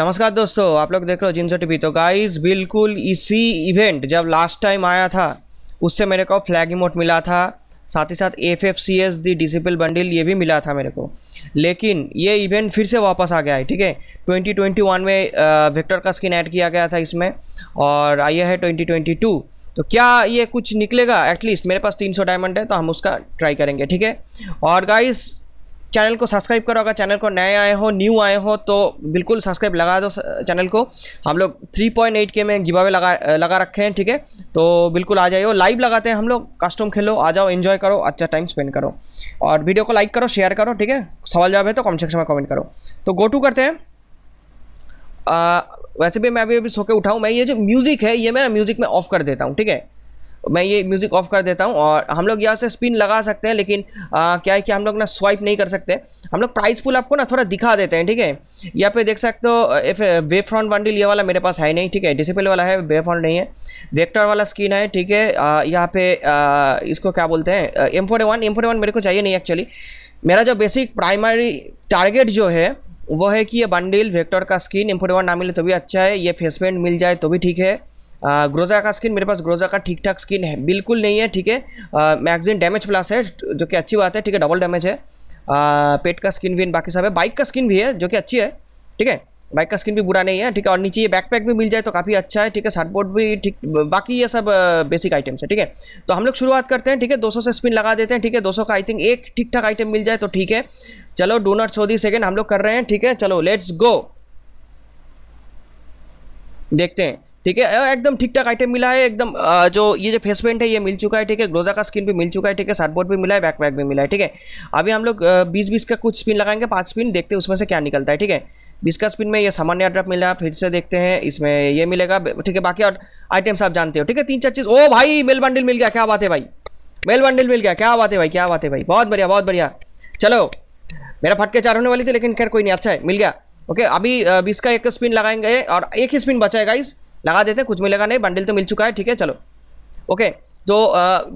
नमस्कार दोस्तों आप लोग देख रहे हो जिम टीवी तो गाइस बिल्कुल इसी इवेंट जब लास्ट टाइम आया था उससे मेरे को फ्लैग इमोट मिला था साथ ही साथ F F C S the disciple bundle ये भी मिला था मेरे को लेकिन ये इवेंट फिर से वापस आ गया है ठीक है 2021 में विक्टर वेक्टर का स्किन ऐड किया गया था इसमें और आइए है 2022 तो क्या ये कुछ निकलेगा एटलीस्ट मेरे पास 300 डायमंड है तो हम उसका ट्राई करेंगे ठीक है और गाइस चैनल को सब्सक्राइब करो अगर चैनल को नए आए हो न्यू आए हो तो बिल्कुल सब्सक्राइब लगा दो चैनल को हम लोग 3.8 के में गिबावे लगा लगा रखे हैं ठीक है तो बिल्कुल आ जाइए लाइव लगाते हैं हम लोग कस्टम खेलो आ जाओ एंजॉय करो अच्छा टाइम स्पेंड करो और वीडियो को लाइक करो शेयर करो ठीक है सवाल जवाब है तो कमेंट सेक्शन में कमेंट करो तो गो टू करते हैं आ, वैसे भी मैं अभी अभी सो के उठाऊँ मैं ये जो म्यूज़िक है ये मैं म्यूज़िक में ऑफ कर देता हूँ ठीक है मैं ये म्यूज़िक ऑफ कर देता हूँ और हम लोग यहाँ से स्पिन लगा सकते हैं लेकिन आ, क्या है कि हम लोग ना स्वाइप नहीं कर सकते हम लोग प्राइस पुल आपको ना थोड़ा दिखा देते हैं ठीक है यहाँ पे देख सकते हो इफ वेव फ्रंट बंडल ये वाला मेरे पास है नहीं ठीक है डिसिपल वाला है वे फ्रंट नहीं है वेक्टर वाला स्किन है ठीक है यहाँ पे आ, इसको क्या बोलते हैं M forty one M four one मेरे को चाहिए नहीं एक्चुअली मेरा जो बेसिक प्राइमरी टारगेट जो है वो है कि ये बंडल वेक्टर का स्किन एम फोर वन ना मिले तो भी अच्छा है ये फेसपेंट मिल जाए तो भी ठीक है ग्रोजा का स्किन मेरे पास ग्रोजा का ठीक ठाक स्किन है बिल्कुल नहीं है ठीक है मैगजीन डैमेज प्लस है जो कि अच्छी बात है ठीक है डबल डैमेज है आ, पेट का स्किन भी इन बाकी सब है बाइक का स्किन भी है जो कि अच्छी है ठीक है बाइक का स्किन भी बुरा नहीं है ठीक है और नीचे ये बैकपैक भी मिल जाए तो काफ़ी अच्छा है ठीक है सर्टबोर्ड भी ठीक बाकी ये सब बेसिक आइटम्स है ठीक है तो हम लोग शुरुआत करते हैं ठीक है 200 से स्पिन लगा देते हैं ठीक है 200 का आई थिंक एक ठीक ठाक आइटम मिल जाए तो ठीक है चलो डो नॉट दी सेकेंड हम लोग कर रहे हैं ठीक है चलो लेट्स गो देखते हैं ठीक है एकदम ठीक ठाक आइटम मिला है एकदम जो ये जो फेस पेंट है ये मिल चुका है ठीक है ग्लोजा का स्किन भी मिल चुका है ठीक है सार्टबोर्ड भी मिला है बैकपैक भी मिला है ठीक है अभी हम लोग बीस बीस का कुछ स्पिन लगाएंगे पाँच स्पिन देखते हैं उसमें से क्या निकलता है ठीक है बीस का स्पिन में ये सामान्य ड्रॉप मिला फिर से देखते हैं इसमें ये मिलेगा ठीक है बाकी और आइटम्स आप जानते हो ठीक है तीन चार चीज़ ओ भाई मेल बंडल मिल गया क्या बात है भाई मेल बंडल मिल गया क्या बात है भाई क्या बात है भाई बहुत बढ़िया बहुत बढ़िया चलो मेरा फटके चार होने वाली थी लेकिन खैर कोई नहीं अच्छा है मिल गया ओके अभी बीस का एक स्पिन लगाएंगे और एक ही स्पिन बचाएगा इस लगा देते हैं कुछ मिलेगा नहीं बंडल तो मिल चुका है ठीक है चलो ओके तो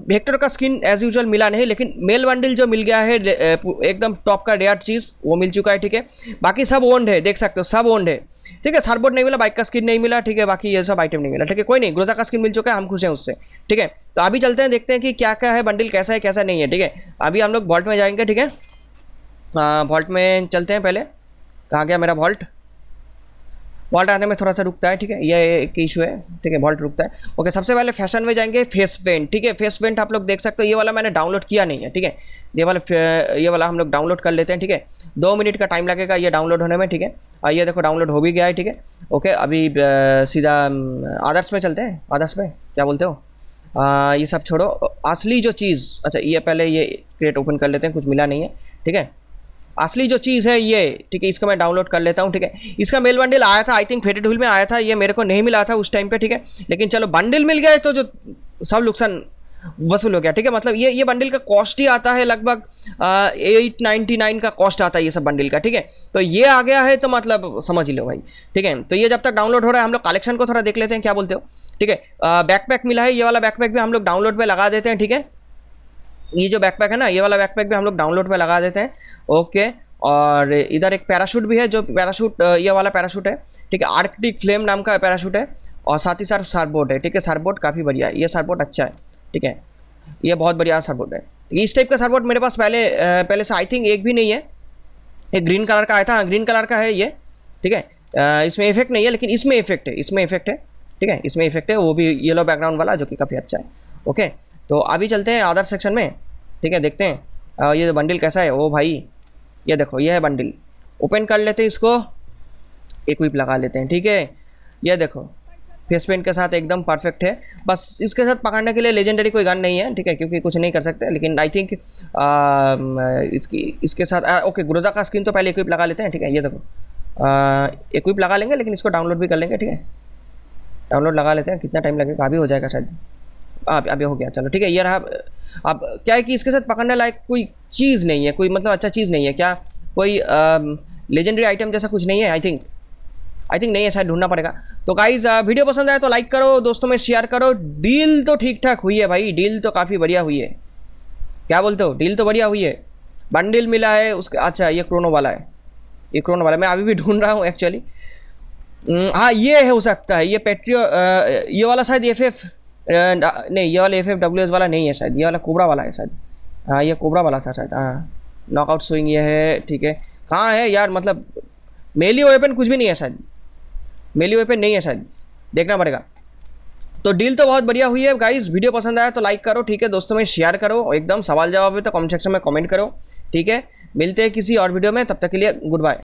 वेक्टर का स्किन एज यूजल मिला नहीं लेकिन मेल बंडल जो मिल गया है एकदम टॉप का रेयर चीज़ वो मिल चुका है ठीक है बाकी सब ओन्ड है देख सकते हो सब ओन्ड है ठीक है सारबोर्ड नहीं मिला बाइक का स्किन नहीं मिला ठीक है बाकी ये सब आइटम नहीं मिला ठीक है कोई नहीं ग्रोजा का स्किन मिल चुका है हम खुश हैं उससे ठीक है तो अभी चलते हैं देखते हैं कि क्या क्या है बंडल कैसा है कैसा नहीं है ठीक है अभी हम लोग वॉल्ट में जाएंगे ठीक है वॉल्ट में चलते हैं पहले कहाँ गया मेरा वॉल्ट वॉल्ट आने में थोड़ा सा रुकता है ठीक है ये एक इशू है ठीक है वॉल्ट रुकता है ओके सबसे पहले फैशन में जाएंगे फेस पेंट ठीक है फेस पेंट आप लोग देख सकते हो ये वाला मैंने डाउनलोड किया नहीं है ठीक है ये वाला ये वाला हम लोग डाउनलोड कर लेते हैं ठीक है दो मिनट का टाइम लगेगा ये डाउनलोड होने में ठीक है और ये देखो डाउनलोड हो भी गया है ठीक है ओके अभी सीधा आदर्श में चलते हैं आदर्श में क्या बोलते हो आ, ये सब छोड़ो असली जो चीज़ अच्छा ये पहले ये क्रिएट ओपन कर लेते हैं कुछ मिला नहीं है ठीक है असली जो चीज़ है ये ठीक है इसको मैं डाउनलोड कर लेता हूँ ठीक है इसका मेल बंडल आया था आई थिंक फेटेड हुल में आया था ये मेरे को नहीं मिला था उस टाइम पे ठीक है लेकिन चलो बंडल मिल गया तो जो सब नुकसान वसूल हो गया ठीक है मतलब ये ये बंडल का कॉस्ट ही आता है लगभग एट नाइन्टी नाइन का कॉस्ट आता है ये सब बंडल का ठीक है तो ये आ गया है तो मतलब समझ लो भाई ठीक है तो ये जब तक डाउनलोड हो रहा है हम लोग कलेक्शन को थोड़ा देख लेते हैं क्या बोलते हो ठीक है बैकपैक मिला है ये वाला बैकपैक भी हम लोग डाउनलोड पर लगा देते हैं ठीक है ये जो बैकपैक है ना ये वाला बैकपैक भी हम लोग डाउनलोड पे लगा देते हैं ओके और इधर एक पैराशूट भी है जो पैराशूट ये वाला पैराशूट है ठीक है आर्कटिक फ्लेम नाम का पैराशूट है और साथ ही साथ सारबोट है ठीक है सारबोट काफ़ी बढ़िया है ये सारबोट अच्छा है ठीक है ये बहुत बढ़िया सारबोट है इस टाइप का सारबोट मेरे पास पहले पहले से आई थिंक एक भी नहीं है ये ग्रीन कलर का आया था ग्रीन हाँ, कलर का है ये ठीक है इसमें इफेक्ट नहीं है लेकिन इसमें इफेक्ट है इसमें इफेक्ट है ठीक है इसमें इफेक्ट है वो भी येलो बैकग्राउंड वाला जो कि काफ़ी अच्छा है ओके तो अभी चलते हैं अदर सेक्शन में ठीक है देखते हैं आ, ये बंडल कैसा है ओ भाई ये देखो ये है बंडल ओपन कर लेते हैं इसको इक्विप लगा लेते हैं ठीक है ये देखो फेस पेंट के साथ एकदम परफेक्ट है बस इसके साथ पकड़ने के लिए लेजेंडरी कोई गन नहीं है ठीक है क्योंकि कुछ नहीं कर सकते लेकिन आई थिंक इसकी इसके साथ आ, ओके गुरुजा का स्क्रीन तो पहले इक्विप लगा लेते हैं ठीक है ये देखो इक्विप लगा लेंगे लेकिन इसको डाउनलोड भी कर लेंगे ठीक है डाउनलोड लगा लेते हैं कितना टाइम लगेगा अभी हो जाएगा शायद आप अभी हो गया चलो ठीक है ये रहा अब क्या है कि इसके साथ पकड़ने लायक कोई चीज़ नहीं है कोई मतलब अच्छा चीज़ नहीं है क्या कोई लेजेंडरी आइटम जैसा कुछ नहीं है आई थिंक आई थिंक नहीं है शायद ढूंढना पड़ेगा तो गाइज वीडियो पसंद आए तो लाइक करो दोस्तों में शेयर करो डील तो ठीक ठाक हुई है भाई डील तो काफ़ी बढ़िया हुई है क्या बोलते हो डील तो बढ़िया हुई है बंडील मिला है उसका अच्छा ये क्रोनो वाला है ये क्रोनो वाला मैं अभी भी ढूंढ रहा हूँ एक्चुअली हाँ ये है हो सकता है ये पेट्रियो ये वाला शायद एफ एफ Uh, नहीं ये वाला एफ एफ डब्ल्यू एस वाला नहीं है शायद ये वाला कोबरा वाला है शायद हाँ ये कोबरा वाला था शायद हाँ नॉकआउट स्विंग ये है ठीक है कहाँ है यार मतलब मेली वेपन कुछ भी नहीं है शायद मेली वेपन नहीं है शायद देखना पड़ेगा तो डील तो बहुत बढ़िया हुई है गाइस वीडियो पसंद आया तो लाइक करो ठीक है दोस्तों में शेयर करो एकदम सवाल जवाब है तो कमेंट सेक्शन में कमेंट करो ठीक है मिलते हैं किसी और वीडियो में तब तक के लिए गुड बाय